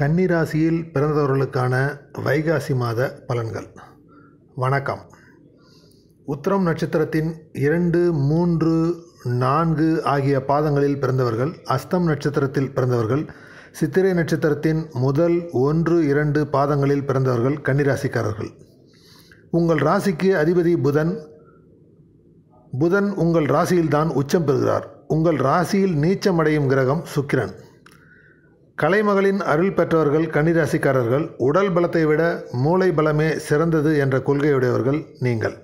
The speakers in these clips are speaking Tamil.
கன்னிராசியில் பிறந்தவர்களுக்கான வைகாசி மாத பலன்கள் வணக்கம் உத்திரம் நட்சத்திரத்தின் இரண்டு மூன்று நான்கு ஆகிய பாதங்களில் பிறந்தவர்கள் அஸ்தம் நட்சத்திரத்தில் பிறந்தவர்கள் சித்திரை நட்சத்திரத்தின் முதல் ஒன்று இரண்டு பாதங்களில் பிறந்தவர்கள் கன்னிராசிக்காரர்கள் உங்கள் ராசிக்கு அதிபதி புதன் புதன் உங்கள் ராசியில்தான் உச்சம் பெறுகிறார் உங்கள் ராசியில் நீச்சமடையும் கிரகம் சுக்கிரன் கலைமகளின் அருள் பெற்றவர்கள் கன்னிராசிக்காரர்கள் உடல் பலத்தை விட மூளை பலமே சிறந்தது என்ற கொள்கையுடையவர்கள் நீங்கள்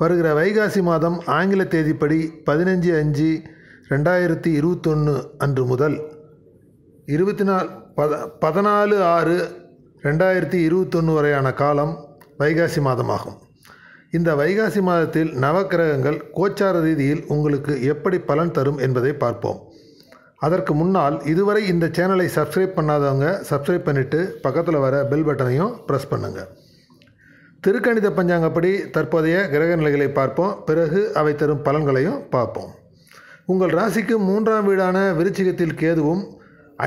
வருகிற வைகாசி மாதம் ஆங்கில தேதிப்படி பதினஞ்சு அஞ்சு ரெண்டாயிரத்தி இருபத்தொன்று அன்று முதல் இருபத்தி நாலு பத பதினாலு ஆறு ரெண்டாயிரத்தி இருபத்தொன்று வரையான காலம் வைகாசி மாதமாகும் இந்த வைகாசி மாதத்தில் நவக்கிரகங்கள் கோச்சார ரீதியில் உங்களுக்கு எப்படி பலன் தரும் என்பதை பார்ப்போம் அதற்கு முன்னால் இதுவரை இந்த சேனலை சப்ஸ்கிரைப் பண்ணாதவங்க சப்ஸ்கிரைப் பண்ணிவிட்டு பக்கத்தில் வர பெல் பட்டனையும் ப்ரெஸ் பண்ணுங்கள் திருக்கணித பஞ்சாங்கப்படி தற்போதைய கிரக நிலைகளை பார்ப்போம் பிறகு அவை தரும் பலன்களையும் பார்ப்போம் உங்கள் ராசிக்கு மூன்றாம் வீடான விருச்சிகத்தில் கேதுவும்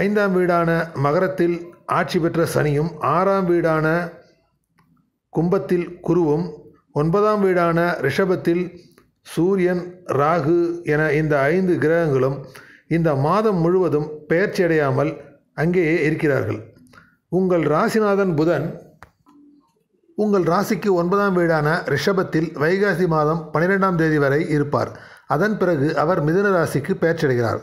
ஐந்தாம் வீடான மகரத்தில் ஆட்சி பெற்ற சனியும் ஆறாம் வீடான கும்பத்தில் குருவும் ஒன்பதாம் வீடான ரிஷபத்தில் சூரியன் ராகு என இந்த ஐந்து கிரகங்களும் இந்த மாதம் முழுவதும் பெயர்ச்சி அடையாமல் அங்கேயே இருக்கிறார்கள் உங்கள் ராசிநாதன் புதன் உங்கள் ராசிக்கு ஒன்பதாம் வீடான ரிஷபத்தில் வைகாசி மாதம் பன்னிரெண்டாம் தேதி வரை இருப்பார் அதன் பிறகு அவர் மிதுன ராசிக்கு பெயர்ச்சடைகிறார்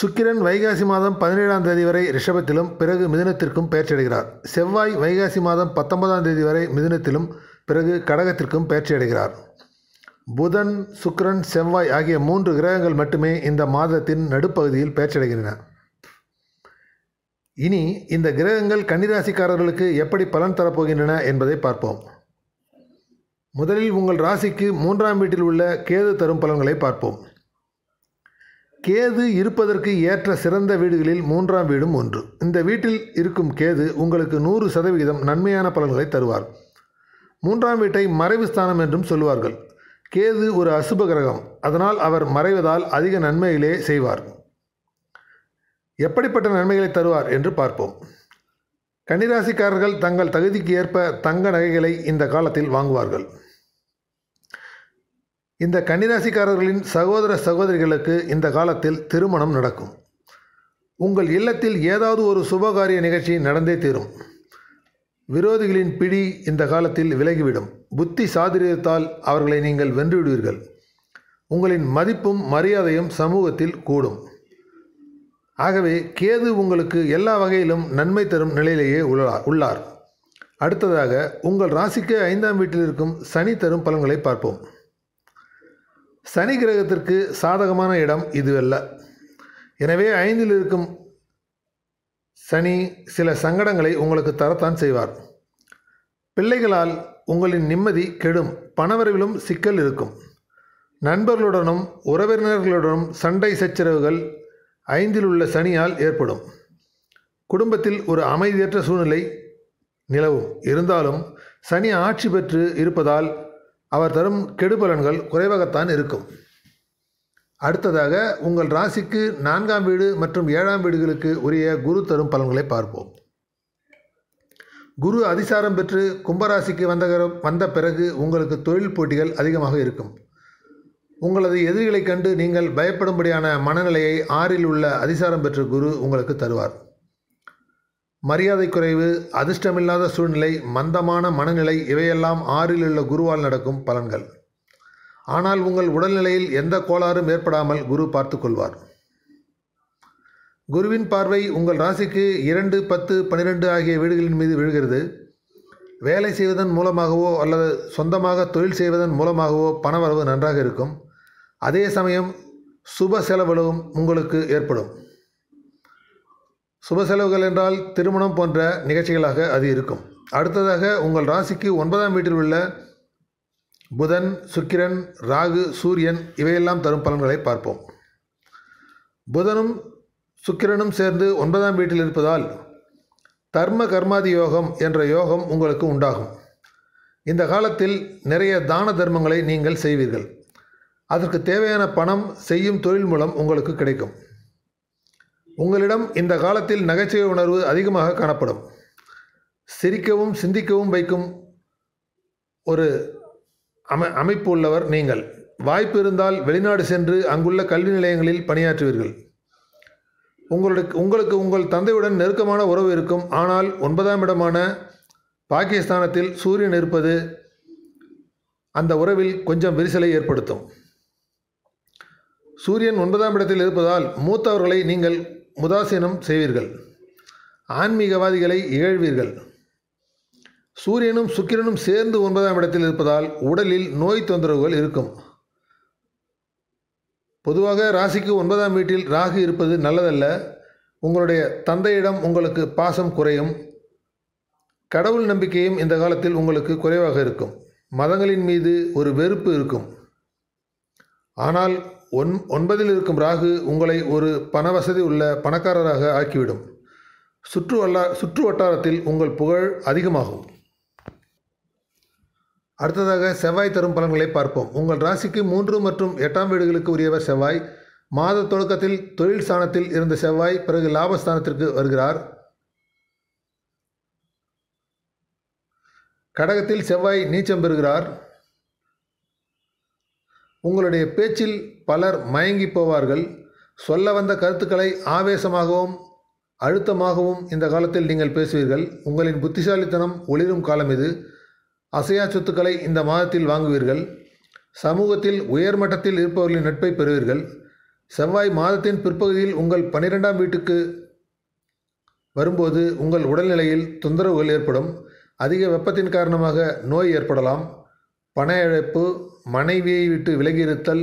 சுக்கிரன் வைகாசி மாதம் பதினேழாம் தேதி வரை ரிஷபத்திலும் பிறகு மிதுனத்திற்கும் பெயர்ச்சியடைகிறார் செவ்வாய் வைகாசி மாதம் பத்தொன்பதாம் தேதி வரை மிதுனத்திலும் பிறகு கடகத்திற்கும் பெயர்ச்சியடைகிறார் புதன் சுக்கரன் செவ்வாய் ஆகிய மூன்று கிரகங்கள் மட்டுமே இந்த மாதத்தின் நடுப்பகுதியில் பேச்சடைகின்றன இனி இந்த கிரகங்கள் கன்னிராசிக்காரர்களுக்கு எப்படி பலன் தரப்போகின்றன என்பதை பார்ப்போம் முதலில் உங்கள் ராசிக்கு மூன்றாம் வீட்டில் உள்ள கேது தரும் பலன்களை பார்ப்போம் கேது இருப்பதற்கு ஏற்ற சிறந்த வீடுகளில் மூன்றாம் வீடும் ஒன்று இந்த வீட்டில் இருக்கும் கேது உங்களுக்கு நூறு சதவிகிதம் நன்மையான பலன்களை தருவார் மூன்றாம் வீட்டை மறைவு ஸ்தானம் என்றும் சொல்லுவார்கள் கேது ஒரு அசுப கிரகம் அதனால் அவர் மறைவதால் அதிக நன்மைகளே செய்வார் எப்படிப்பட்ட நன்மைகளை தருவார் என்று பார்ப்போம் கன்னிராசிக்காரர்கள் தங்கள் தகுதிக்கு ஏற்ப தங்க நகைகளை இந்த காலத்தில் வாங்குவார்கள் இந்த கன்னிராசிக்காரர்களின் சகோதர சகோதரிகளுக்கு இந்த காலத்தில் திருமணம் நடக்கும் உங்கள் இல்லத்தில் ஏதாவது ஒரு சுபகாரிய நிகழ்ச்சி நடந்தே தீரும் விரோதிகளின் பிடி இந்த காலத்தில் விலகிவிடும் புத்தி சாதுரியத்தால் அவர்களை நீங்கள் வென்றுவிடுவீர்கள் உங்களின் மதிப்பும் மரியாதையும் சமூகத்தில் கூடும் ஆகவே கேது உங்களுக்கு எல்லா வகையிலும் நன்மை தரும் நிலையிலேயே உள்ளார் அடுத்ததாக உங்கள் ராசிக்கு ஐந்தாம் வீட்டில் இருக்கும் சனி தரும் பலன்களை பார்ப்போம் சனி கிரகத்திற்கு சாதகமான இடம் இதுவல்ல எனவே ஐந்தில் இருக்கும் சனி சில சங்கடங்களை உங்களுக்கு தரத்தான் செய்வார் பிள்ளைகளால் உங்களின் நிம்மதி கெடும் பணவரவிலும் சிக்கல் இருக்கும் நண்பர்களுடனும் உறவினர்களுடனும் சண்டை சச்சரவுகள் ஐந்தில் உள்ள சனியால் ஏற்படும் குடும்பத்தில் ஒரு அமைதியற்ற சூழ்நிலை நிலவும் இருந்தாலும் சனி ஆட்சி பெற்று இருப்பதால் அவர் தரும் கெடுபலன்கள் குறைவாகத்தான் இருக்கும் அடுத்ததாக உங்கள் ராசிக்கு நான்காம் வீடு மற்றும் ஏழாம் வீடுகளுக்கு உரிய குரு தரும் பலன்களை பார்ப்போம் குரு அதிசாரம் பெற்று கும்பராசிக்கு வந்த வந்த பிறகு உங்களுக்கு தொழில் போட்டிகள் அதிகமாக இருக்கும் உங்களது எதிரிகளை கண்டு நீங்கள் பயப்படும்படியான மனநிலையை ஆறில் உள்ள அதிசாரம் பெற்ற குரு உங்களுக்கு தருவார் மரியாதை குறைவு அதிர்ஷ்டமில்லாத சூழ்நிலை மந்தமான மனநிலை இவையெல்லாம் ஆறில் உள்ள குருவால் நடக்கும் பலன்கள் ஆனால் உங்கள் உடல்நிலையில் எந்த கோளாறும் ஏற்படாமல் குரு பார்த்து கொள்வார் குருவின் பார்வை உங்கள் ராசிக்கு இரண்டு பத்து பன்னிரெண்டு ஆகிய வீடுகளின் மீது விழுகிறது வேலை செய்வதன் மூலமாகவோ அல்லது சொந்தமாக தொழில் செய்வதன் மூலமாகவோ பணவரவு நன்றாக இருக்கும் அதே சமயம் சுப செலவுகளும் உங்களுக்கு ஏற்படும் சுப செலவுகள் என்றால் திருமணம் போன்ற நிகழ்ச்சிகளாக அது இருக்கும் அடுத்ததாக உங்கள் ராசிக்கு ஒன்பதாம் வீட்டில் உள்ள புதன் சுக்கிரன் ராகு சூரியன் இவையெல்லாம் தரும் பலன்களை பார்ப்போம் புதனும் சுக்கிரனும் சேர்ந்து ஒன்பதாம் வீட்டில் இருப்பதால் தர்ம கர்மாதி யோகம் என்ற யோகம் உங்களுக்கு உண்டாகும் இந்த காலத்தில் நிறைய தான தர்மங்களை நீங்கள் செய்வீர்கள் அதற்கு தேவையான பணம் செய்யும் தொழில் மூலம் உங்களுக்கு கிடைக்கும் உங்களிடம் இந்த காலத்தில் நகைச்சுவை உணர்வு அதிகமாக காணப்படும் சிரிக்கவும் சிந்திக்கவும் வைக்கும் ஒரு அமை அமைப்பு உள்ளவர் நீங்கள் வாய்ப்பு இருந்தால் வெளிநாடு சென்று அங்குள்ள கல்வி நிலையங்களில் பணியாற்றுவீர்கள் உங்களுடைய உங்களுக்கு உங்கள் தந்தையுடன் நெருக்கமான உறவு இருக்கும் ஆனால் ஒன்பதாம் இடமான பாகிஸ்தானத்தில் சூரியன் இருப்பது அந்த உறவில் கொஞ்சம் விரிசலை ஏற்படுத்தும் சூரியன் ஒன்பதாம் இடத்தில் இருப்பதால் மூத்தவர்களை நீங்கள் முதாசீனம் செய்வீர்கள் ஆன்மீகவாதிகளை இகழ்வீர்கள் சூரியனும் சுக்கிரனும் சேர்ந்து ஒன்பதாம் இடத்தில் இருப்பதால் உடலில் நோய் தொந்தரவுகள் இருக்கும் பொதுவாக ராசிக்கு ஒன்பதாம் வீட்டில் ராகு இருப்பது நல்லதல்ல உங்களுடைய தந்தையிடம் உங்களுக்கு பாசம் குறையும் கடவுள் நம்பிக்கையும் இந்த காலத்தில் உங்களுக்கு குறைவாக இருக்கும் மதங்களின் மீது ஒரு வெறுப்பு இருக்கும் ஆனால் ஒன் ஒன்பதில் இருக்கும் ராகு உங்களை ஒரு பண வசதி உள்ள பணக்காரராக ஆக்கிவிடும் சுற்று வல்லா சுற்று வட்டாரத்தில் உங்கள் புகழ் அதிகமாகும் அடுத்ததாக செவ்வாய் தரும் பலன்களை பார்ப்போம் உங்கள் ராசிக்கு மூன்று மற்றும் எட்டாம் வீடுகளுக்கு உரியவர் செவ்வாய் மாத தொடக்கத்தில் தொழில் ஸ்தானத்தில் இருந்த செவ்வாய் பிறகு லாபஸ்தானத்திற்கு வருகிறார் கடகத்தில் செவ்வாய் நீச்சம் பெறுகிறார் உங்களுடைய பேச்சில் பலர் மயங்கி போவார்கள் சொல்ல வந்த கருத்துக்களை ஆவேசமாகவும் அழுத்தமாகவும் இந்த காலத்தில் நீங்கள் பேசுவீர்கள் உங்களின் புத்திசாலித்தனம் ஒளிரும் காலம் இது அசையா சொத்துக்களை இந்த மாதத்தில் வாங்குவீர்கள் சமூகத்தில் உயர்மட்டத்தில் இருப்பவர்களின் நட்பை பெறுவீர்கள் செவ்வாய் மாதத்தின் பிற்பகுதியில் உங்கள் பன்னிரெண்டாம் வீட்டுக்கு வரும்போது உங்கள் உடல்நிலையில் தொந்தரவுகள் ஏற்படும் அதிக வெப்பத்தின் காரணமாக நோய் ஏற்படலாம் பண இழப்பு மனைவியை விட்டு விலகியிருத்தல்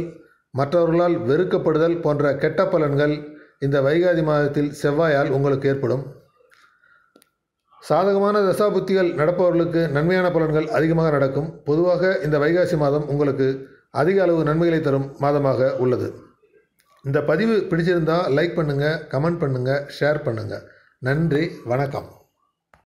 மற்றவர்களால் வெறுக்கப்படுதல் போன்ற கெட்ட பலன்கள் இந்த வைகாதி மாதத்தில் செவ்வாயால் உங்களுக்கு ஏற்படும் சாதகமான தசாபுத்திகள் நடப்பவர்களுக்கு நன்மையான பலன்கள் அதிகமாக நடக்கும் பொதுவாக இந்த வைகாசி மாதம் உங்களுக்கு அதிக அளவு நன்மைகளை தரும் மாதமாக உள்ளது இந்த பதிவு பிடிச்சிருந்தால் லைக் பண்ணுங்கள் கமெண்ட் பண்ணுங்கள் ஷேர் பண்ணுங்கள் நன்றி வணக்கம்